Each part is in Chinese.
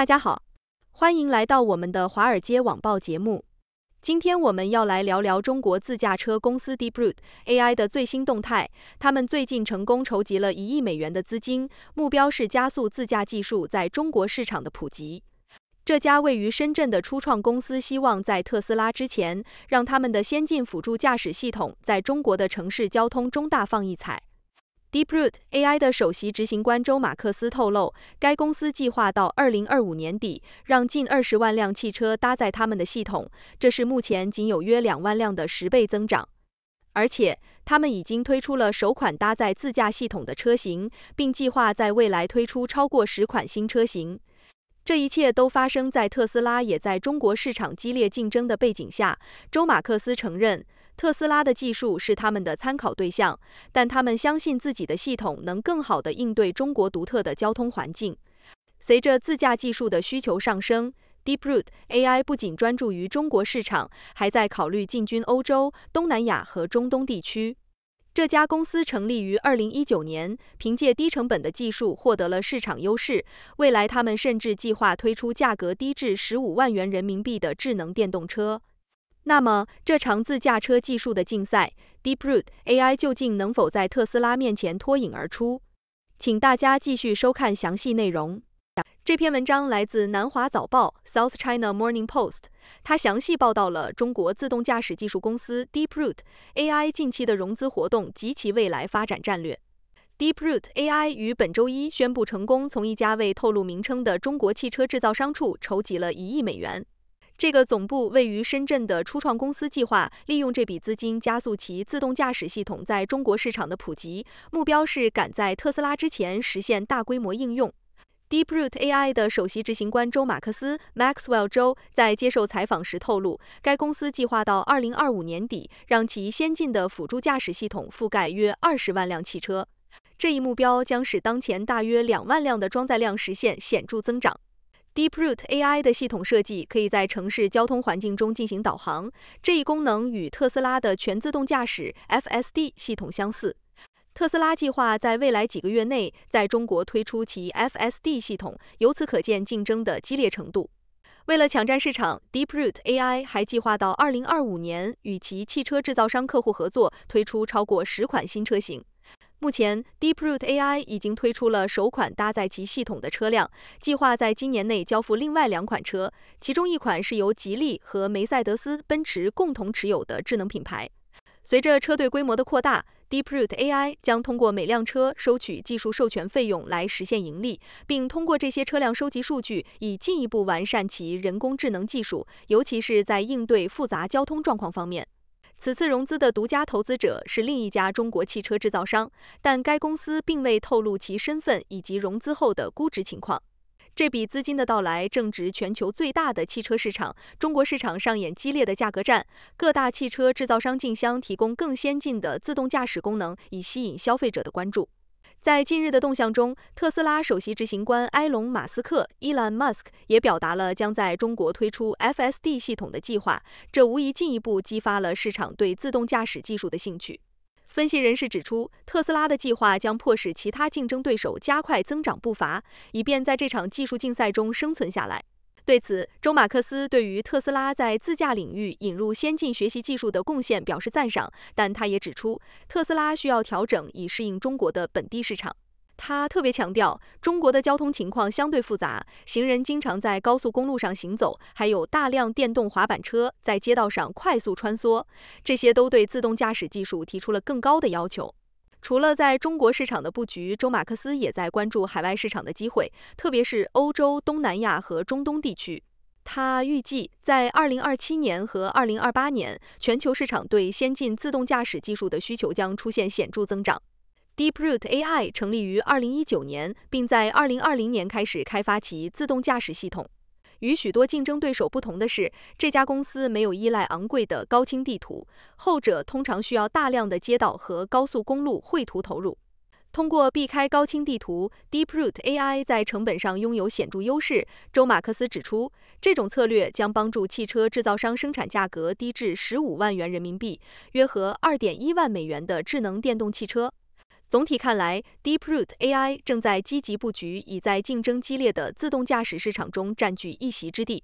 大家好，欢迎来到我们的华尔街网报节目。今天我们要来聊聊中国自驾车公司 d e e p r o o t AI 的最新动态。他们最近成功筹集了一亿美元的资金，目标是加速自驾技术在中国市场的普及。这家位于深圳的初创公司希望在特斯拉之前，让他们的先进辅助驾驶系统在中国的城市交通中大放异彩。DeepRoot AI 的首席执行官周马克思透露，该公司计划到2025年底让近20万辆汽车搭载他们的系统，这是目前仅有约2万辆的十倍增长。而且，他们已经推出了首款搭载自驾系统的车型，并计划在未来推出超过十款新车型。这一切都发生在特斯拉也在中国市场激烈竞争的背景下。周马克思承认。特斯拉的技术是他们的参考对象，但他们相信自己的系统能更好地应对中国独特的交通环境。随着自驾技术的需求上升，DeepRoute AI 不仅专注于中国市场，还在考虑进军欧洲、东南亚和中东地区。这家公司成立于2019年，凭借低成本的技术获得了市场优势。未来，他们甚至计划推出价格低至十五万元人民币的智能电动车。那么，这场自驾车技术的竞赛，DeepRoot AI 究竟能否在特斯拉面前脱颖而出？请大家继续收看详细内容。这篇文章来自南华早报 （South China Morning Post），它详细报道了中国自动驾驶技术公司 DeepRoot AI 近期的融资活动及其未来发展战略。DeepRoot AI 于本周一宣布成功从一家未透露名称的中国汽车制造商处筹集了一亿美元。这个总部位于深圳的初创公司计划利用这笔资金加速其自动驾驶系统在中国市场的普及，目标是赶在特斯拉之前实现大规模应用。DeepRoot AI 的首席执行官周马克思 （Maxwell 周在接受采访时透露，该公司计划到2025年底让其先进的辅助驾驶系统覆盖约20万辆汽车。这一目标将使当前大约2万辆的装载量实现显著增长。DeepRoot AI 的系统设计可以在城市交通环境中进行导航，这一功能与特斯拉的全自动驾驶 FSD 系统相似。特斯拉计划在未来几个月内在中国推出其 FSD 系统，由此可见竞争的激烈程度。为了抢占市场，DeepRoot AI 还计划到2025年与其汽车制造商客户合作，推出超过十款新车型。目前，DeepRoute AI 已经推出了首款搭载其系统的车辆，计划在今年内交付另外两款车，其中一款是由吉利和梅赛德斯奔驰共同持有的智能品牌。随着车队规模的扩大，DeepRoute AI 将通过每辆车收取技术授权费用来实现盈利，并通过这些车辆收集数据，以进一步完善其人工智能技术，尤其是在应对复杂交通状况方面。此次融资的独家投资者是另一家中国汽车制造商，但该公司并未透露其身份以及融资后的估值情况。这笔资金的到来正值全球最大的汽车市场——中国市场上演激烈的价格战，各大汽车制造商竞相提供更先进的自动驾驶功能，以吸引消费者的关注。在近日的动向中，特斯拉首席执行官埃隆·马斯克 （Elon Musk） 也表达了将在中国推出 FSD 系统的计划，这无疑进一步激发了市场对自动驾驶技术的兴趣。分析人士指出，特斯拉的计划将迫使其他竞争对手加快增长步伐，以便在这场技术竞赛中生存下来。对此，周马克思对于特斯拉在自驾领域引入先进学习技术的贡献表示赞赏，但他也指出，特斯拉需要调整以适应中国的本地市场。他特别强调，中国的交通情况相对复杂，行人经常在高速公路上行走，还有大量电动滑板车在街道上快速穿梭，这些都对自动驾驶技术提出了更高的要求。除了在中国市场的布局，周马克思也在关注海外市场的机会，特别是欧洲、东南亚和中东地区。他预计，在2027年和2028年，全球市场对先进自动驾驶技术的需求将出现显著增长。DeepRoot AI 成立于2019年，并在2020年开始开发其自动驾驶系统。与许多竞争对手不同的是，这家公司没有依赖昂贵的高清地图，后者通常需要大量的街道和高速公路绘图投入。通过避开高清地图，DeepRoute AI 在成本上拥有显著优势。周马克思指出，这种策略将帮助汽车制造商生产价格低至十五万元人民币（约合二点一万美元）的智能电动汽车。总体看来，DeepRoot AI 正在积极布局，已在竞争激烈的自动驾驶市场中占据一席之地。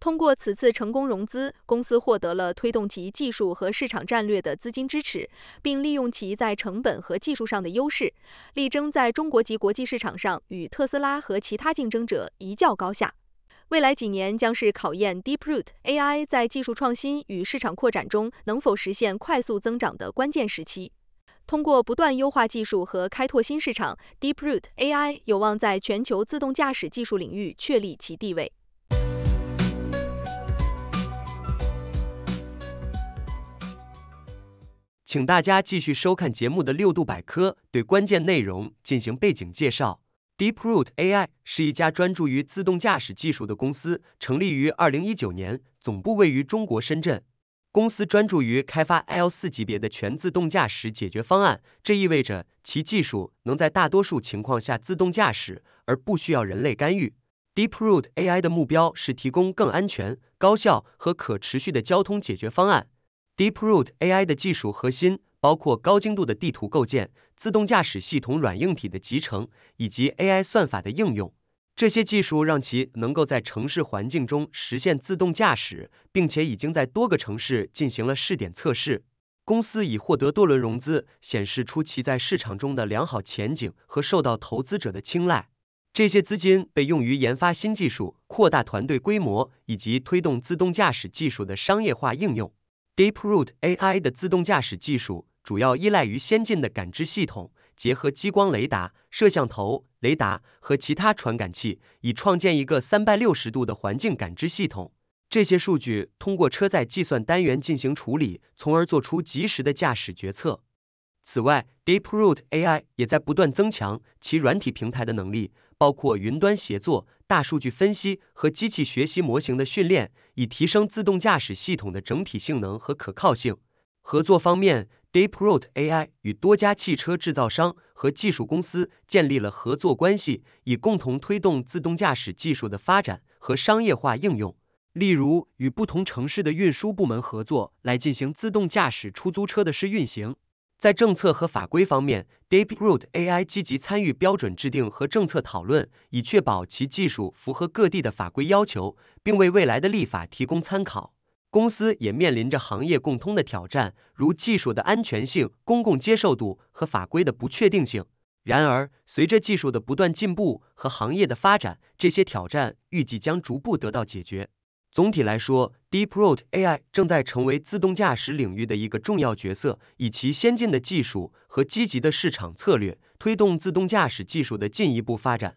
通过此次成功融资，公司获得了推动其技术和市场战略的资金支持，并利用其在成本和技术上的优势，力争在中国及国际市场上与特斯拉和其他竞争者一较高下。未来几年将是考验 DeepRoot AI 在技术创新与市场扩展中能否实现快速增长的关键时期。通过不断优化技术和开拓新市场，DeepRoot AI 有望在全球自动驾驶技术领域确立其地位。请大家继续收看节目的六度百科，对关键内容进行背景介绍。DeepRoot AI 是一家专注于自动驾驶技术的公司，成立于2019年，总部位于中国深圳。公司专注于开发 L4 级别的全自动驾驶解决方案，这意味着其技术能在大多数情况下自动驾驶，而不需要人类干预。DeepRoute AI 的目标是提供更安全、高效和可持续的交通解决方案。DeepRoute AI 的技术核心包括高精度的地图构建、自动驾驶系统软硬体的集成以及 AI 算法的应用。这些技术让其能够在城市环境中实现自动驾驶，并且已经在多个城市进行了试点测试。公司已获得多轮融资，显示出其在市场中的良好前景和受到投资者的青睐。这些资金被用于研发新技术、扩大团队规模以及推动自动驾驶技术的商业化应用。DeepRoot AI 的自动驾驶技术主要依赖于先进的感知系统。结合激光雷达、摄像头、雷达和其他传感器，以创建一个三百六十度的环境感知系统。这些数据通过车载计算单元进行处理，从而做出及时的驾驶决策。此外，DeepRoot AI 也在不断增强其软体平台的能力，包括云端协作、大数据分析和机器学习模型的训练，以提升自动驾驶系统的整体性能和可靠性。合作方面，DeepRoute AI 与多家汽车制造商和技术公司建立了合作关系，以共同推动自动驾驶技术的发展和商业化应用。例如，与不同城市的运输部门合作，来进行自动驾驶出租车的试运行。在政策和法规方面，DeepRoute AI 积极参与标准制定和政策讨论，以确保其技术符合各地的法规要求，并为未来的立法提供参考。公司也面临着行业共通的挑战，如技术的安全性、公共接受度和法规的不确定性。然而，随着技术的不断进步和行业的发展，这些挑战预计将逐步得到解决。总体来说，DeepRoot AI 正在成为自动驾驶领域的一个重要角色，以其先进的技术和积极的市场策略，推动自动驾驶技术的进一步发展。